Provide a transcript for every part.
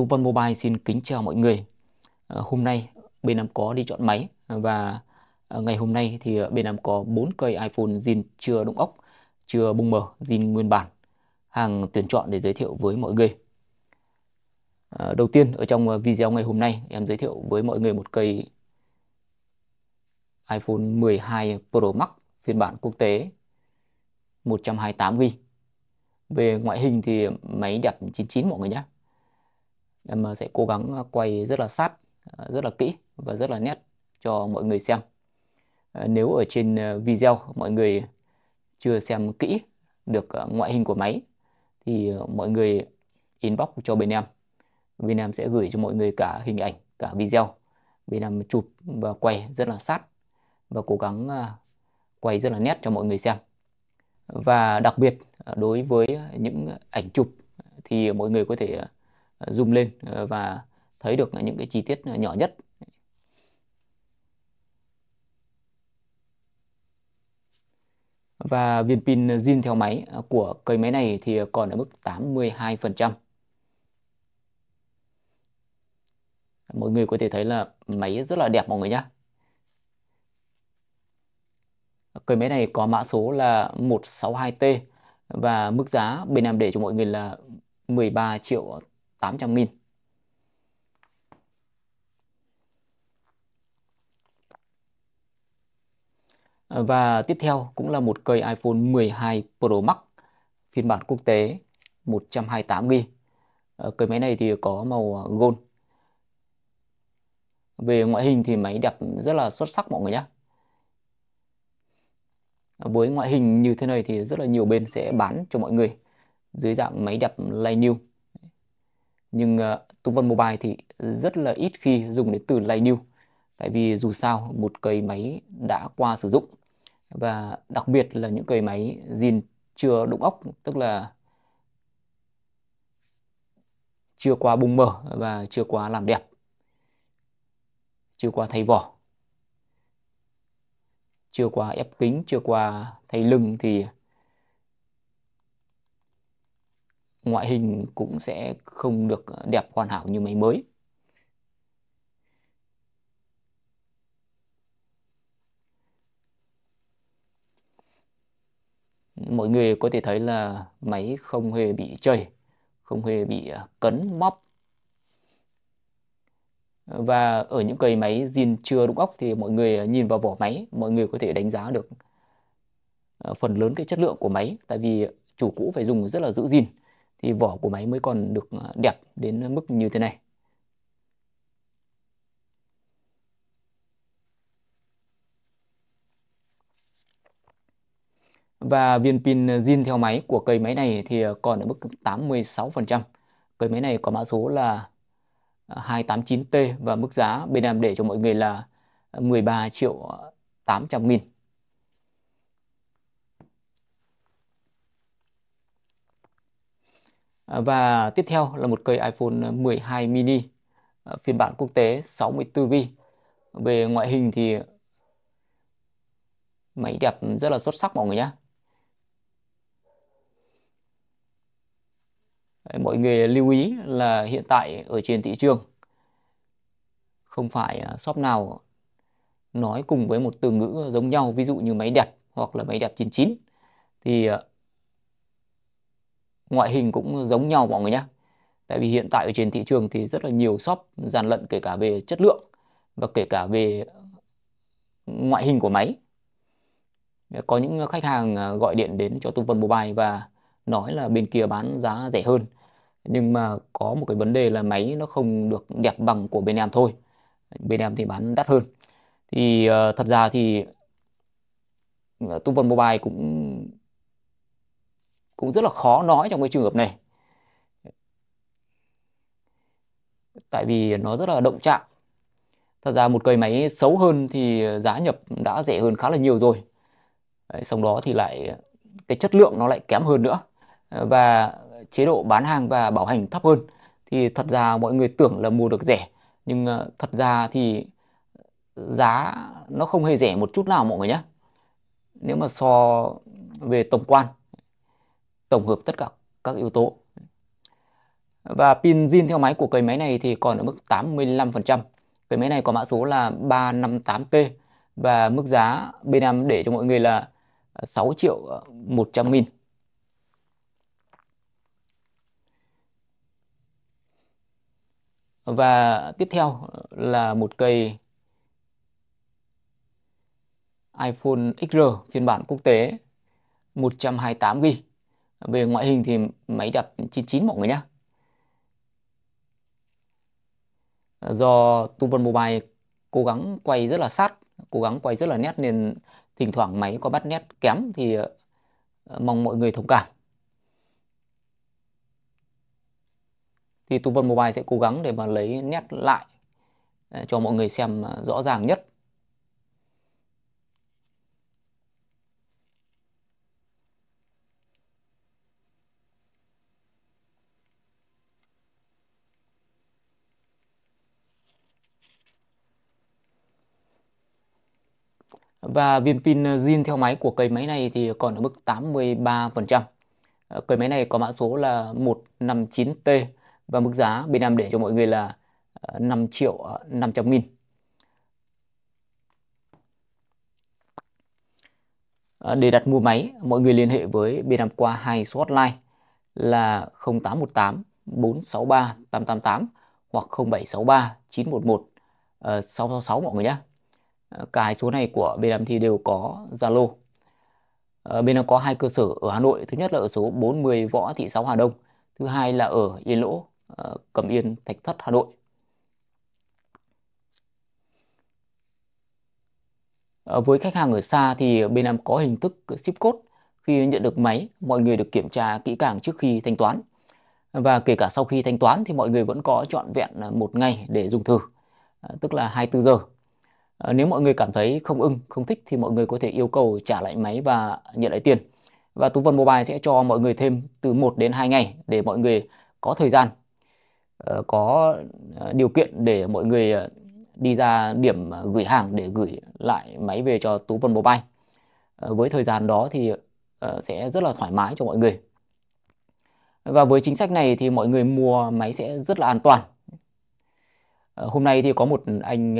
Tú Văn Mobile xin kính chào mọi người. Ờ, hôm nay bên em có đi chọn máy và ờ, ngày hôm nay thì ờ, bên em có 4 cây iPhone zin chưa đụng ốc, chưa bung mở, zin nguyên bản. Hàng tuyển chọn để giới thiệu với mọi người. Đầu tiên ở trong video ngày hôm nay em giới thiệu với mọi người một cây iPhone 12 Pro Max phiên bản quốc tế 128GB. Về ngoại hình thì máy đẹp 99 mọi người nhé em ờ, sẽ cố gắng ờ, quay rất là sát ờ, rất là kỹ và rất là nét cho mọi người xem nếu ở trên video mọi người chưa xem kỹ được ngoại hình của máy thì mọi người inbox cho bên em bên em sẽ gửi cho mọi người cả hình ảnh cả video bên em chụp và quay rất là sát và cố gắng quay rất là nét cho mọi người xem và đặc biệt đối với những ảnh chụp thì mọi người có thể zoom lên ờ, và thấy được những cái chi tiết nhỏ nhất và viên pin zin theo máy của cây máy này thì còn ở mức 82%. Mọi người có thể thấy là máy rất là đẹp mọi người nhé. Cây máy này có mã số là 162T và mức giá bên em để cho mọi người là 13 triệu 800 nghìn ờ, Và tiếp theo cũng là một cây iPhone 12 Pro Max phiên bản quốc tế 128 g ờ, Cây máy này thì có màu ờ, gold. Về ngoại hình thì máy đẹp rất là xuất sắc mọi người nhé. Với ngoại hình như thế này thì rất là nhiều bên sẽ bán cho mọi người dưới dạng máy đẹp lay new nhưng uh, ờ, Tung Vân Mobile thì rất là ít khi dùng đến từ lay new tại vì dù sao một cây máy đã qua sử dụng và đặc biệt là những cây máy zin chưa đụng ốc tức là chưa qua bung mở và chưa qua làm đẹp chưa qua thay vỏ chưa qua ép kính chưa qua thay lưng thì ngoại hình cũng sẽ không được ờ, đẹp hoàn hảo như máy mới. Mọi người có thể thấy là máy không hề bị chảy, không hề bị ờ, cấn móc. Và ở những cây máy zin chưa đụng ốc thì mọi người ờ, nhìn vào vỏ máy, mọi người có thể đánh giá được phần lớn cái chất lượng của máy tại vì chủ cũ phải dùng rất là giữ gìn thì vỏ của máy mới còn được ờ, đẹp đến mức như thế này và viên pin zin theo máy của cây máy này thì ờ, còn ở mức 86%. Cây máy này có mã số là 289T ờ, và mức giá bên em để cho mọi người là 13 triệu 800 nghìn. Ờ, và tiếp theo là một cây iPhone 12 ờ, mini ờ, phiên bản quốc tế 64GB. Về ngoại hình thì máy đẹp rất là xuất sắc mọi người nhé. Mọi người lưu ý là hiện tại ở trên thị trường không phải shop nào nói cùng với một từ ngữ giống nhau ví dụ như máy đẹp hoặc là máy đẹp 99 thì ngoại hình cũng giống nhau mọi người nhé tại vì hiện tại ở trên thị trường thì rất là nhiều shop gian lận kể cả về chất lượng và kể cả về ngoại hình của máy có những khách hàng à, gọi điện đến cho tư vấn mobile và nói là bên kia bán giá rẻ hơn nhưng mà có một cái vấn đề là máy nó không được đẹp bằng của bên em thôi bên em thì bán đắt hơn thì uh, thật ra thì uh, ờ, Tung Vân Mobile cũng cũng rất là khó nói trong cái trường hợp này tại vì nó rất là động chạm thật ra một cây máy xấu hơn thì giá nhập đã rẻ hơn khá là nhiều rồi Đấy, xong đó thì lại cái chất lượng nó lại kém hơn nữa và chế độ bán hàng và bảo hành thấp hơn thì thật ra mọi người tưởng là mua được rẻ nhưng ờ, thật ra thì giá nó không hề rẻ một chút nào mọi người nhé nếu mà so về tổng quan tổng hợp tất cả các yếu tố và pin zin theo máy của cây máy này thì còn ở mức 85%. cây máy này có mã số là 358T và mức giá bên em để cho mọi người là 6 triệu 100 nghìn. Và tiếp theo là một cây iPhone XR phiên bản quốc tế 128GB về ngoại hình thì máy đẹp 99 mọi người nhé do Tuvan Mobile cố gắng quay rất là sát cố gắng quay rất là nét nên thỉnh thoảng máy có bắt nét kém thì ờ, mong mọi người thông cảm thì Tuvan Mobile sẽ cố gắng để mà lấy nét lại ờ, cho mọi người xem ờ, rõ ràng nhất Và viêm pin ờ, zin theo máy của cây máy này thì còn ở mức 83%. Ờ, cây máy này có mã số là 159T và mức giá bên em để cho mọi người là 5 ờ, triệu 500 nghìn. Để đặt mua máy, mọi người liên hệ với bên em qua hai số hotline là 0818 463 888 hoặc 0763 911 666 mọi người nhé. Ờ, cả hai số này của bên em thì đều có Zalo ờ, bên em có hai cơ sở ở Hà Nội thứ nhất là ở số 40 Võ Thị Sáu Hà Đông thứ hai là ở Yên Lỗ ờ, Cẩm Yên Thạch Thất Hà Nội với khách hàng ở xa thì bên em có hình thức ship code khi nhận được máy mọi người được kiểm tra kỹ càng trước khi thanh toán và kể cả sau khi thanh toán thì mọi người vẫn có trọn vẹn một ngày để dùng thử tức là 24 giờ Ờ, nếu mọi người cảm thấy không ưng không thích thì mọi người có thể yêu cầu trả lại máy và nhận lại tiền và Tú Vân Mobile sẽ cho mọi người thêm từ 1 đến 2 ngày để mọi người có thời gian ờ, có ờ, điều kiện để mọi người đi ra điểm gửi hàng để gửi lại máy về cho Tú Vân Mobile với thời gian đó thì sẽ rất là thoải mái cho mọi người và với chính sách này thì mọi người mua máy sẽ rất là an toàn hôm nay thì có một anh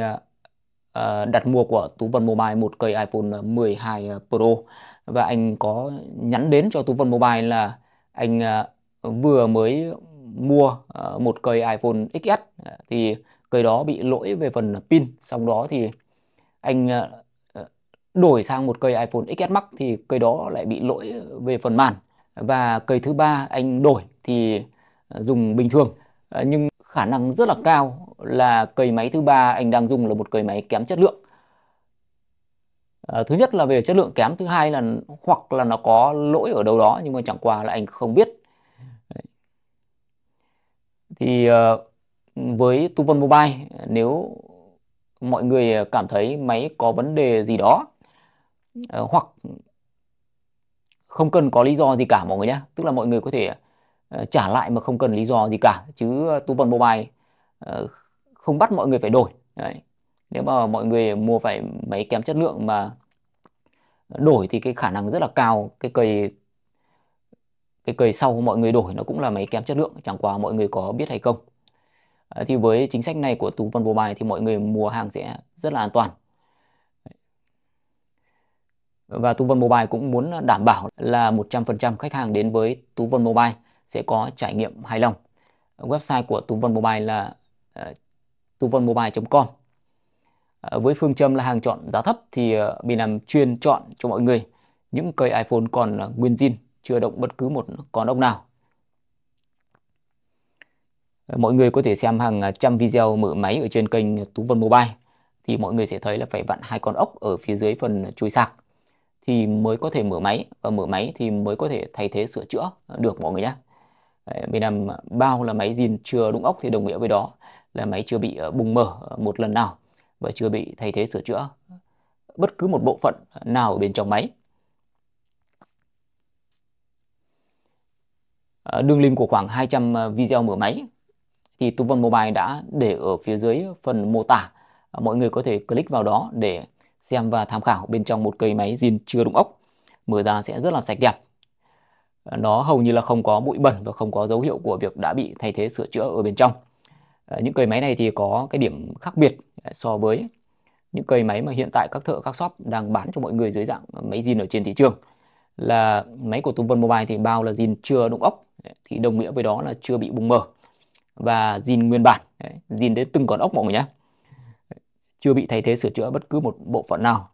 Ờ, đặt mua của Tú Vân Mobile một cây iPhone 12 ờ, ờ, Pro và anh có nhắn đến cho Tú Vân Mobile là anh vừa mới mua một cây iPhone XS thì cây đó bị lỗi về phần pin xong đó thì anh đổi sang một cây iPhone XS Max thì cây đó lại bị lỗi về phần màn và cây thứ ba anh đổi thì dùng bình thường nhưng khả năng rất là cao là cầy máy thứ ba anh đang dùng là một cầy máy kém chất lượng à, thứ nhất là về chất lượng kém thứ hai là hoặc là nó có lỗi ở đâu đó nhưng mà chẳng qua là anh không biết thì ờ, với tu vân mobile nếu mọi người cảm thấy máy có vấn đề gì đó ờ, hoặc không cần có lý do gì cả mọi người nhé tức là mọi người có thể Ờ, trả lại mà không cần lý do gì cả chứ ờ, tú phần mobile ờ, không bắt mọi người phải đổi Đấy. nếu mà mọi người mua phải máy kém chất lượng mà đổi thì cái khả năng rất là cao cái cây cái cây sau mọi người đổi nó cũng là máy kém chất lượng chẳng qua mọi người có biết hay không thì với chính sách này của tú phần mobile thì mọi người mua hàng sẽ rất là an toàn và Tú Vân Mobile cũng muốn đảm bảo là 100% khách hàng đến với Tú Vân Mobile sẽ có trải nghiệm hài lòng. Website của Tú Vân Mobile là uh, ờ, tuvanmobile.com. Uh, ờ, với phương châm là hàng chọn giá thấp thì uh, ờ, mình làm chuyên chọn cho mọi người những cây iPhone còn uh, nguyên zin, chưa động bất cứ một con ốc nào. Mọi người có thể xem hàng trăm video mở máy ở trên kênh Tú Vân Mobile thì mọi người sẽ thấy là phải vặn hai con ốc ở phía dưới phần chui sạc thì mới có thể mở máy và mở máy thì mới có thể thay thế sửa chữa được mọi người nhé. Bên nằm bao là máy zin chưa đúng ốc thì đồng nghĩa với đó là máy chưa bị ờ, bùng mở ờ, một lần nào và chưa bị thay thế sửa chữa bất cứ một bộ phận nào ở bên trong máy. Ờ, đường link của khoảng 200 video mở máy thì Tú Vân Mobile đã để ở phía dưới phần mô tả. Mọi người có thể click vào đó để xem và tham khảo bên trong một cây máy zin chưa đúng ốc. Mở ra sẽ rất là sạch đẹp nó hầu như là không có bụi bẩn và không có dấu hiệu của việc đã bị thay thế sửa chữa ở bên trong ờ, những cơi máy này thì có cái điểm khác biệt ờ, so với những cơi máy mà hiện tại các thợ các shop đang bán cho mọi người dưới dạng máy zin ở trên thị trường là máy của Tùng Mobile thì bao là zin chưa đụng ốc thì đồng nghĩa với đó là chưa bị bung mở và zin nguyên bản zin đến từng con ốc mọi người nhé chưa bị thay thế sửa chữa bất cứ một bộ phận nào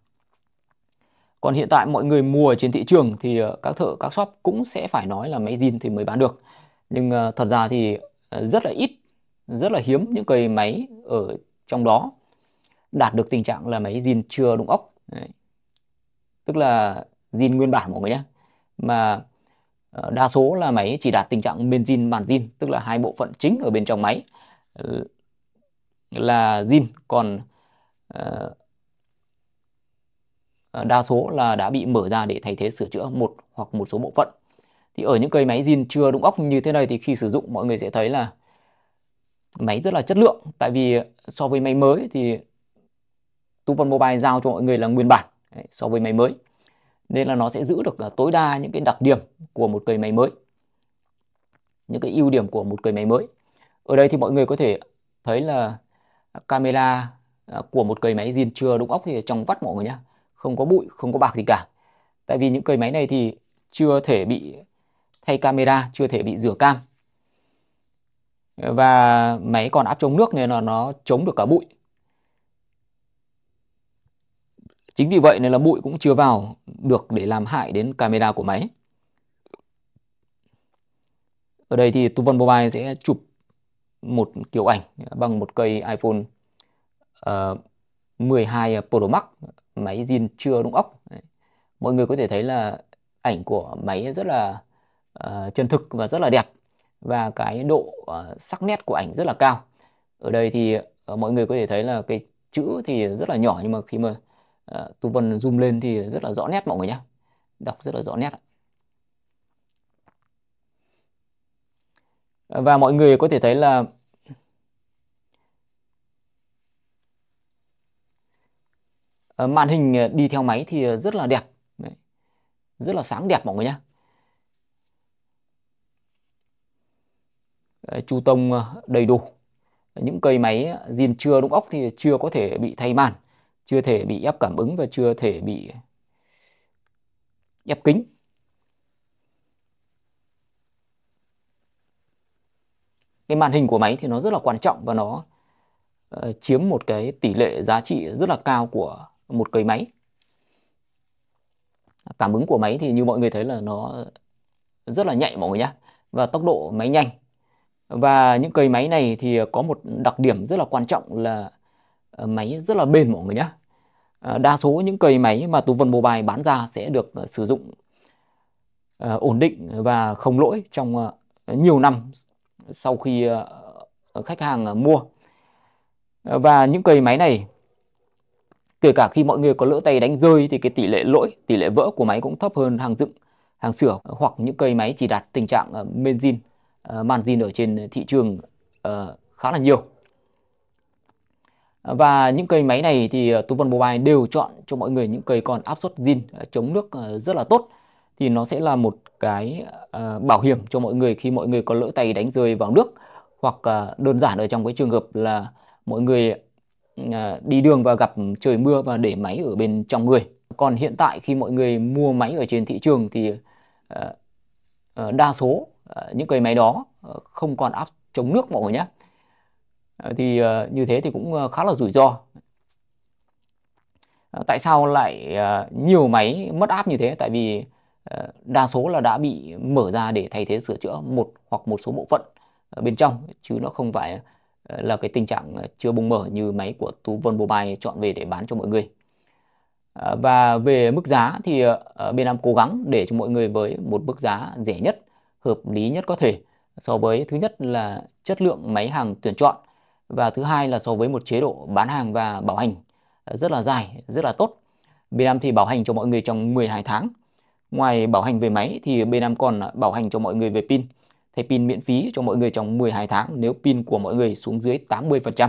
còn hiện tại mọi người mua trên thị trường thì ờ, các thợ các shop cũng sẽ phải nói là máy zin thì mới bán được nhưng ờ, thật ra thì ờ, rất là ít rất là hiếm những cây máy ở trong đó đạt được tình trạng là máy zin chưa đụng ốc Đấy. tức là zin nguyên bản mọi người nhé mà đa số là máy chỉ đạt tình trạng bên zin bản zin tức là hai bộ phận chính ở bên trong máy là zin còn uh, Ờ, đa số là đã bị mở ra để thay thế sửa chữa một hoặc một số bộ phận. Thì ở những cây máy zin chưa đụng ốc như thế này thì khi sử dụng mọi người sẽ thấy là máy rất là chất lượng tại vì so với máy mới thì Tu Mobile giao cho mọi người là nguyên bản so với máy mới nên là nó sẽ giữ được tối đa những cái đặc điểm của một cây máy mới những cái ưu điểm của một cây máy mới ở đây thì mọi người có thể thấy là camera à, của một cây máy zin chưa đụng ốc thì trong vắt mọi người nhé không có bụi không có bạc gì cả tại vì những cây máy này thì chưa thể bị thay camera chưa thể bị rửa cam và máy còn áp chống nước nên là nó chống được cả bụi chính vì vậy nên là bụi cũng chưa vào được để làm hại đến camera của máy ở đây thì Tuvon Mobile sẽ chụp một kiểu ảnh bằng một cây iPhone uh, ờ, 12 Pro Max máy zin chưa đúng ốc mọi người có thể thấy là ảnh của máy rất là uh, chân thực và rất là đẹp và cái độ uh, sắc nét của ảnh rất là cao ở đây thì uh, mọi người có thể thấy là cái chữ thì rất là nhỏ nhưng mà khi mà uh, tu vân zoom lên thì rất là rõ nét mọi người nhé đọc rất là rõ nét và mọi người có thể thấy là Ờ, màn hình ờ, đi theo máy thì ờ, rất là đẹp Đấy. rất là sáng đẹp mọi người nhé chu tông đầy đủ những cây máy zin chưa đúng ốc thì chưa có thể bị thay màn chưa thể bị ép cảm ứng và chưa thể bị ép kính cái màn hình của máy thì nó rất là quan trọng và nó uh, chiếm một cái tỷ lệ giá trị rất là cao của một cầy máy cảm ứng của máy thì như mọi người thấy là nó rất là nhạy mọi người nhé và tốc độ máy nhanh và những cầy máy này thì có một đặc điểm rất là quan trọng là ờ, máy rất là bền mọi người nhé ờ, đa số những cầy máy mà tú vân mobile bán ra sẽ được ờ, sử dụng ổn định và không lỗi trong nhiều năm sau khi khách hàng mua và những cầy máy này Kể cả khi mọi người có lỡ tay đánh rơi thì cái tỷ lệ lỗi, tỷ lệ vỡ của máy cũng thấp hơn hàng dựng, hàng sửa hoặc những cây máy chỉ đạt tình trạng menzin, zin, man ở trên thị trường ờ, khá là nhiều. Và những cây máy này thì ờ, Tu Vân Mobile đều chọn cho mọi người những cây còn áp suất zin ờ, chống nước rất là tốt thì nó sẽ là một cái bảo hiểm cho mọi người khi mọi người có lỡ tay đánh rơi vào nước hoặc đơn giản ở trong cái trường hợp là mọi người Ờ, đi đường và gặp trời mưa và để máy ở bên trong người còn hiện tại khi mọi người mua máy ở trên thị trường thì ờ, ờ, đa số những cái máy đó không còn áp chống nước mọi người nhé thì như thế thì cũng khá là rủi ro tại sao lại nhiều máy mất áp như thế tại vì đa số là đã bị mở ra để thay thế sửa chữa một hoặc một số bộ phận ở bên trong chứ nó không phải Ờ, là cái tình trạng ờ, chưa bung mở như máy của Tuvon Mobile chọn về để bán cho mọi người. Ờ, và về mức giá thì bên em cố gắng để cho mọi người với một mức giá rẻ nhất, hợp lý nhất có thể so với thứ nhất là chất lượng máy hàng tuyển chọn và thứ hai là so với một chế độ bán hàng và bảo hành rất là dài, rất là tốt. Bên em thì bảo hành cho mọi người trong 12 tháng. Ngoài bảo hành về máy thì bên em còn bảo hành cho mọi người về pin thay pin miễn phí cho mọi người trong 12 tháng nếu pin của mọi người xuống dưới 80%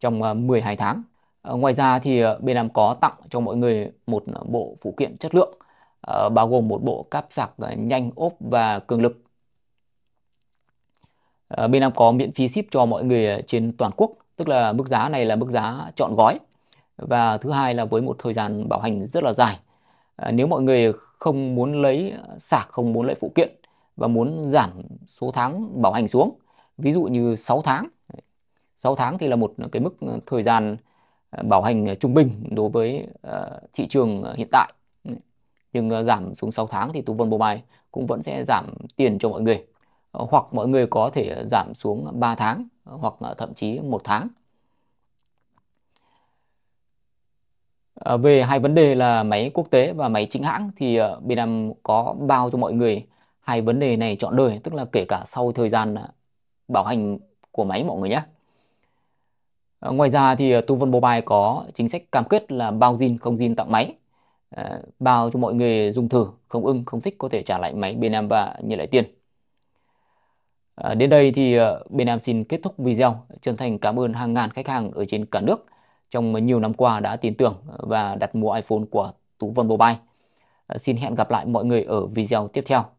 trong 12 ờ, tháng. Ờ, ngoài ra thì ờ, bên em có tặng cho mọi người một bộ phụ kiện chất lượng bao gồm một bộ cáp sạc nhanh ốp và cường lực. Bên em có miễn phí ship cho mọi người trên toàn quốc, tức là mức giá này là mức giá chọn gói. Và thứ hai là với một thời gian bảo hành rất là dài. Nếu mọi người không muốn lấy sạc, không muốn lấy phụ kiện và muốn giảm số tháng bảo hành xuống ví dụ như 6 tháng 6 tháng thì là một cái mức thời gian ờ, bảo hành trung bình đối với ờ, thị trường hiện tại nhưng ờ, giảm xuống 6 tháng thì Tú Vân Mobile cũng vẫn sẽ giảm tiền cho mọi người hoặc mọi người có thể giảm xuống 3 tháng hoặc thậm chí 1 tháng về hai vấn đề là máy quốc tế và máy chính hãng thì bên em có bao cho mọi người hai vấn đề này chọn đời tức là kể cả sau thời gian à, bảo hành của máy mọi người nhé à, ngoài ra thì à, Tu Vân Mobile có chính sách cam kết là bao zin không zin tặng máy bao cho mọi người dùng thử không ưng không thích có thể trả lại máy bên em và nhận lại tiền đến đây thì bên em xin kết thúc video chân thành cảm ơn hàng ngàn khách hàng ở trên cả nước trong nhiều năm qua đã tin tưởng và đặt mua iPhone của Tú Vân Mobile. Xin hẹn gặp lại mọi người ở video tiếp theo.